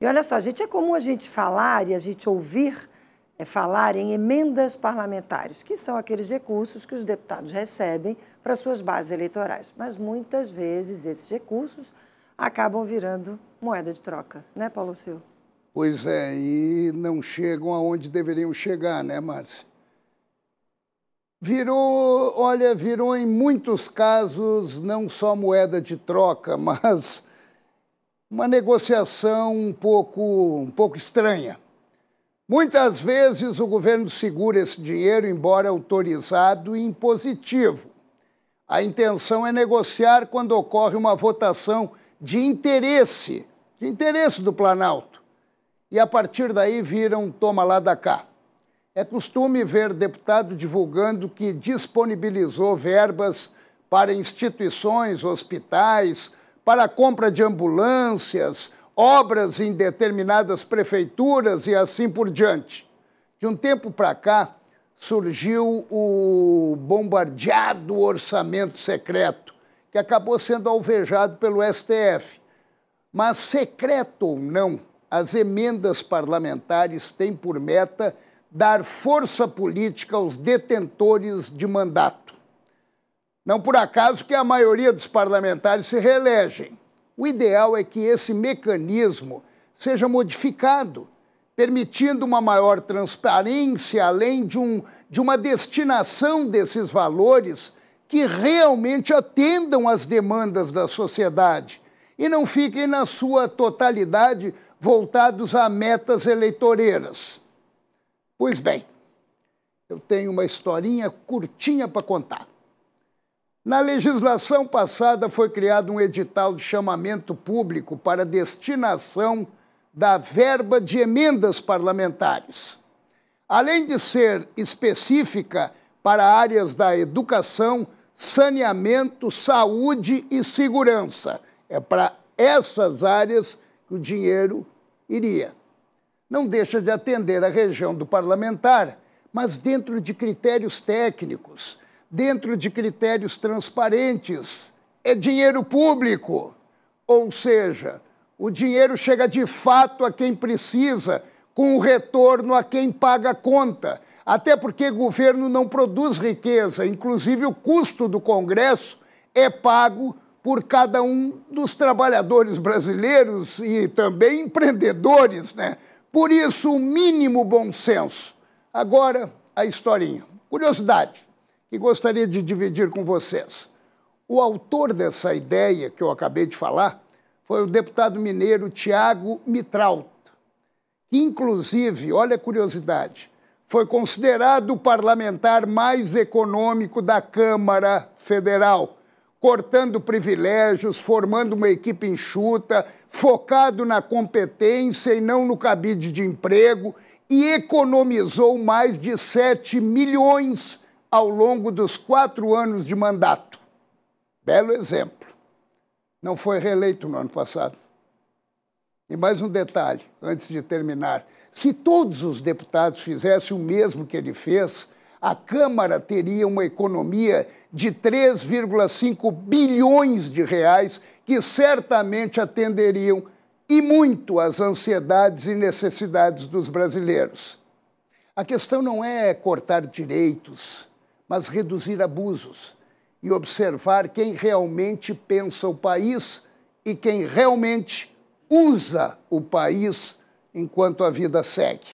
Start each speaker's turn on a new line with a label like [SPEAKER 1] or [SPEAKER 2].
[SPEAKER 1] E olha só, gente, é comum a gente falar e a gente ouvir é, falar em emendas parlamentares, que são aqueles recursos que os deputados recebem para suas bases eleitorais. Mas muitas vezes esses recursos acabam virando moeda de troca, né, Paulo Silva? Pois é, e não chegam aonde deveriam chegar, né, Márcia? Virou, olha, virou em muitos casos não só moeda de troca, mas uma negociação um pouco, um pouco estranha. Muitas vezes o governo segura esse dinheiro, embora autorizado, em positivo. A intenção é negociar quando ocorre uma votação de interesse, de interesse do Planalto. E a partir daí viram toma lá da cá. É costume ver deputado divulgando que disponibilizou verbas para instituições, hospitais, para a compra de ambulâncias, obras em determinadas prefeituras e assim por diante. De um tempo para cá, surgiu o bombardeado orçamento secreto, que acabou sendo alvejado pelo STF. Mas, secreto ou não, as emendas parlamentares têm por meta dar força política aos detentores de mandato. Não por acaso que a maioria dos parlamentares se reelegem. O ideal é que esse mecanismo seja modificado, permitindo uma maior transparência, além de, um, de uma destinação desses valores que realmente atendam às demandas da sociedade e não fiquem, na sua totalidade, voltados a metas eleitoreiras. Pois bem, eu tenho uma historinha curtinha para contar. Na legislação passada foi criado um edital de chamamento público para destinação da verba de emendas parlamentares. Além de ser específica para áreas da educação, saneamento, saúde e segurança. É para essas áreas que o dinheiro iria. Não deixa de atender a região do parlamentar, mas dentro de critérios técnicos dentro de critérios transparentes. É dinheiro público, ou seja, o dinheiro chega de fato a quem precisa, com o retorno a quem paga a conta. Até porque governo não produz riqueza, inclusive o custo do Congresso é pago por cada um dos trabalhadores brasileiros e também empreendedores, né? Por isso, o mínimo bom senso. Agora, a historinha. Curiosidade que gostaria de dividir com vocês. O autor dessa ideia que eu acabei de falar foi o deputado mineiro Tiago Mitralto, que, inclusive, olha a curiosidade, foi considerado o parlamentar mais econômico da Câmara Federal, cortando privilégios, formando uma equipe enxuta, focado na competência e não no cabide de emprego, e economizou mais de 7 milhões ao longo dos quatro anos de mandato. Belo exemplo. Não foi reeleito no ano passado. E mais um detalhe, antes de terminar: se todos os deputados fizessem o mesmo que ele fez, a Câmara teria uma economia de 3,5 bilhões de reais que certamente atenderiam e muito às ansiedades e necessidades dos brasileiros. A questão não é cortar direitos, mas reduzir abusos e observar quem realmente pensa o país e quem realmente usa o país enquanto a vida segue.